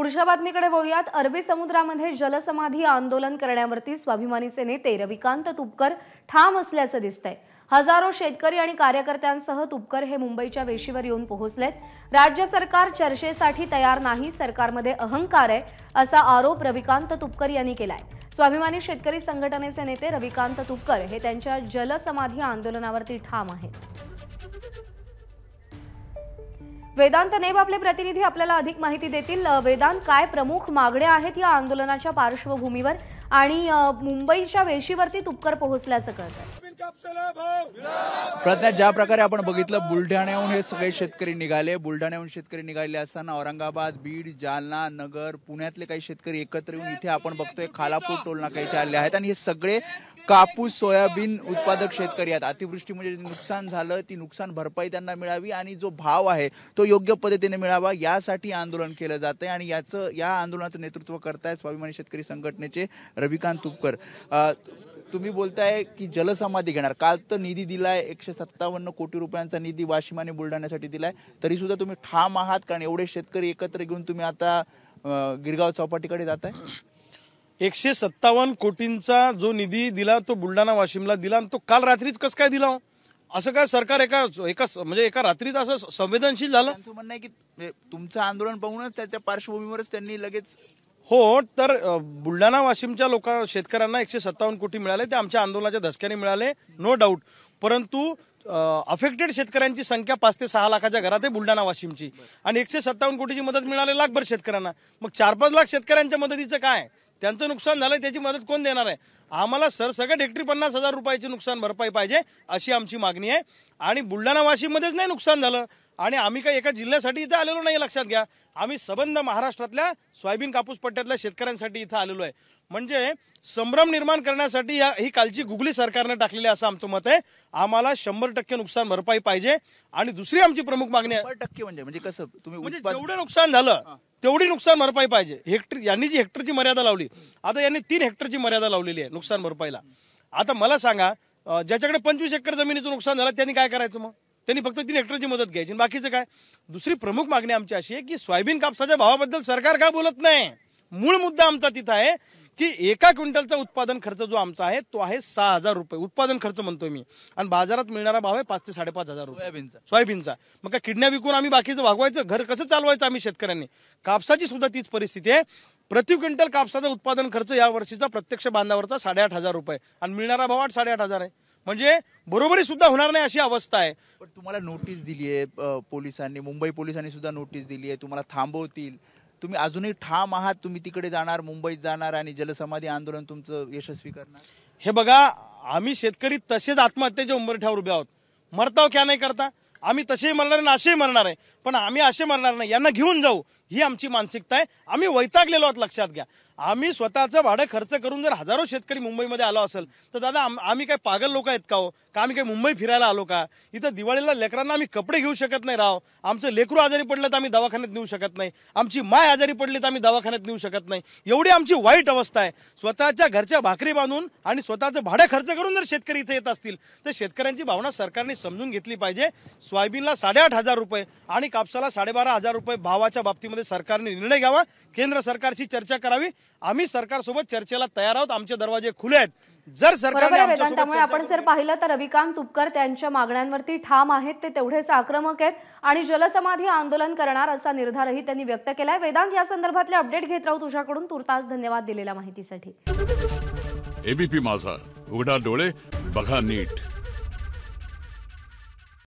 पुढच्या बातमीकडे वळूयात अरबी समुद्रामध्ये जलसमाधी आंदोलन करण्यावरती स्वाभिमानीचे नेते रविकांत तुपकर ठाम असल्याचं दिसतंय हजारो शेतकरी आणि कार्यकर्त्यांसह तुपकर हे मुंबईच्या वेशीवर येऊन पोहोचलेत राज्य सरकार चर्चेसाठी तयार नाही सरकारमध्ये अहंकार आहे असा आरोप रविकांत तुपकर यांनी केलाय स्वाभिमानी शेतकरी संघटनेचे नेते रविकांत तुपकर हे त्यांच्या जलसमाधी आंदोलनावरती ठाम आहेत वेदांत नेब आपले प्रतिनिधी आपल्याला अधिक माहिती देतील वेदांत काय प्रमुख मागण्या आहेत या आंदोलनाच्या पार्श्वभूमीवर आणि मुंबईच्या वेशीवरती तुपकर पोहोचल्याचं कळत प्रज्ञा ज्या प्रकारे आपण बघितलं बुलढाण्याहून हे सगळे शेतकरी निघाले बुलढाण्याहून शेतकरी निघाले असताना औरंगाबाद बीड जालना नगर पुण्यातले काही शेतकरी एकत्र येऊन इथे आपण बघतोय खालापूर टोलनाका इथे आले आहेत आणि हे सगळे कापूस सोयाबीन उत्पादक शेतकरी आहेत अतिवृष्टीमुळे नुकसान झालं ती नुकसान भरपाई त्यांना मिळावी आणि जो भाव आहे तो योग्य पद्धतीने मिळावा यासाठी आंदोलन केलं जातं आणि याचं या आंदोलनाचं नेतृत्व करतायत स्वाभिमानी शेतकरी संघटनेचे रविकांत तुपकर तुम्ही बोलताय की जलसमाधी घेणार काल तर निधी दिलाय एकशे सत्तावन्न कोटी रुपयांचा निधी वाशिमाने बुलढाण्यासाठी दिलाय तरी सुद्धा तुम्ही ठाम आहात कारण एवढे शेतकरी एकत्र घेऊन तुम्ही आता गिरगाव चौपाटीकडे जात आहे एकशे सत्तावन्न कोटींचा जो निधी दिला तो बुलढाणा वाशिमला दिला आणि तो काल रात्रीच कसं काय दिला असं काय सरकार एका एका म्हणजे एका रात्रीत असं संवेदनशील झालं म्हणणं आहे की म्हणजे तुमचं आंदोलन पाहूनच त्याच्या पार्श्वभूमीवरच त्यांनी लगेच हो तर बुलढाणा वाशिमच्या लोकां शेतकऱ्यांना एकशे सत्तावन्न कोटी मिळाले ते आमच्या आंदोलनाच्या धसक्याने मिळाले नो डाऊट परंतु अफेक्टेड शेतकऱ्यांची संख्या पाच ते सहा लाखाच्या घरात आहे बुलढाणा वाशिमची आणि एकशे सत्तावन्न कोटीची मदत मिळाली लाखभर शेतकऱ्यांना मग चार पाच लाख शेतकऱ्यांच्या मदतीचं काय त्यांचं नुकसान झालंय त्याची मदत कोण देणार आहे आम्हाला सरसगट हेक्टरी पन्नास हजार रुपयाची नुकसान भरपाई पाहिजे अशी आमची मागणी आहे आणि बुलढाणा वाशीमध्येच नाही नुकसान झालं आणि आम्ही काही एका जिल्ह्यासाठी इथं आलेलो नाही लक्षात घ्या आम्ही सबंध महाराष्ट्रातल्या सोयाबीन कापूस पट्ट्यातल्या शेतकऱ्यांसाठी इथं आलेलो आहे म्हणजे संभ्रम निर्माण करण्यासाठी या ही कालची गुगली सरकारने टाकलेली असं आमचं मत आहे आम्हाला शंभर टक्के नुकसान भरपाई पाहिजे आणि दुसरी आमची प्रमुख मागणी आहे टक्के म्हणजे म्हणजे कसं तुम्ही म्हणजे जेवढं नुकसान झालं तेवढी नुकसान भरपाई पाहिजे हेक्टर यांनी जी हेक्टरची मर्यादा लावली आता यांनी तीन हेक्टरची मर्यादा लावलेली आहे नुकसान भरपाईला आता मला सांगा ज्याच्याकडे पंचवीस एकर जमिनीचं नुकसान झालं त्यांनी काय करायचं मग त्यांनी फक्त तीन हेक्टरची मदत घ्यायची बाकीचं काय दुसरी प्रमुख मागणी आमची अशी आहे की सोयाबीन कापसाच्या भावाबद्दल सरकार का बोलत नाही मूळ मुद्दा आमचा तिथं आहे की एका क्विंटलचा उत्पादन खर्च जो आमचा आहे तो आहे सहा हजार रुपये उत्पादन खर्च म्हणतोय मी आणि बाजारात मिळणारा भाव आहे पाच ते साडेपाच हजार रुपये सोयाबीनचा सोयाबीनचा मग का किडण्या विकून आम्ही बाकीचं भागवायचं घर कसं चालवायचं आम्ही शेतकऱ्यांनी कापसाची सुद्धा तीच परिस्थिती आहे प्रति क्विंटल कापसाचा उत्पादन खर्च या वर्षीचा प्रत्यक्ष बांधावरचा साडेआठ हजार रुपये आणि मिळणारा भाव आठ साडेआठ हजार आहे म्हणजे बरोबरी सुद्धा होणार नाही अशी अवस्था आहे पण तुम्हाला नोटीस दिली आहे पोलिसांनी मुंबई पोलिसांनी सुद्धा नोटीस दिली आहे तुम्हाला थांबवतील तुम्ही अजूनही ठाम आहात तुम्ही तिकडे जाणार मुंबईत जाणार आणि जलसमाधी आंदोलन तुमचं यशस्वी करणार हे बघा आम्ही शेतकरी तसेच आत्महत्येच्या उंबरठ्यावर उभे आहोत मरताव क्या नाही करता आम्ही तसेही मरणार आणि असेही मरणार आहे पण आम्ही असे मरणार नाही यांना घेऊन जाऊ ही आमची मानसिकता आहे आम्ही वैतागलेलो आहोत लक्षात घ्या आम्ही स्वतःचं भाडं खर्च करून जर हजारो शेतकरी मुंबईमध्ये आलो असेल तर दादा आम्ही काय पागल लोक आहेत का हो का आम्ही काही मुंबई फिरायला आलो का इथं दिवाळीला लेकरांना आम्ही कपडे घेऊ शकत नाही राव आमचं लेकरू आजारी पडलं तर आम्ही दवाखान्यात नेऊ शकत नाही आमची माय आजारी पडली तर आम्ही दवाखान्यात नेऊ शकत नाही एवढी आमची वाईट अवस्था आहे स्वतःच्या घरच्या भाकरी बांधून आणि स्वतःचं भाडं खर्च करून जर शेतकरी इथं येत असतील तर शेतकऱ्यांची भावना सरकारने समजून घेतली पाहिजे सोयाबीनला साडेआठ हजार रुपये आणि कापसाला साडेबारा हजार रुपये भावाच्या बाबतीमध्ये सरकारने निर्णय घ्यावा केंद्र सरकारची चर्चा करावी आम्ही सरकारसोबत चर्चेला तयार आहोत आमचे दरवाजे खुले आहेत जर सरकारने आपण जर पाहिलं तर रविकांत तुपकर त्यांच्या मागण्यांवरती ठाम आहेत ते तेवढेच आक्रमक आहेत आणि जलसमाधी आंदोलन करणार असा निर्धारही त्यांनी व्यक्त केलाय वेदांत या संदर्भातले अपडेट घेत राहू तुझ्याकडून तुर्तास धन्यवाद दिलेल्या माहितीसाठी एबीपी माझा उघडा डोळे बघा नीट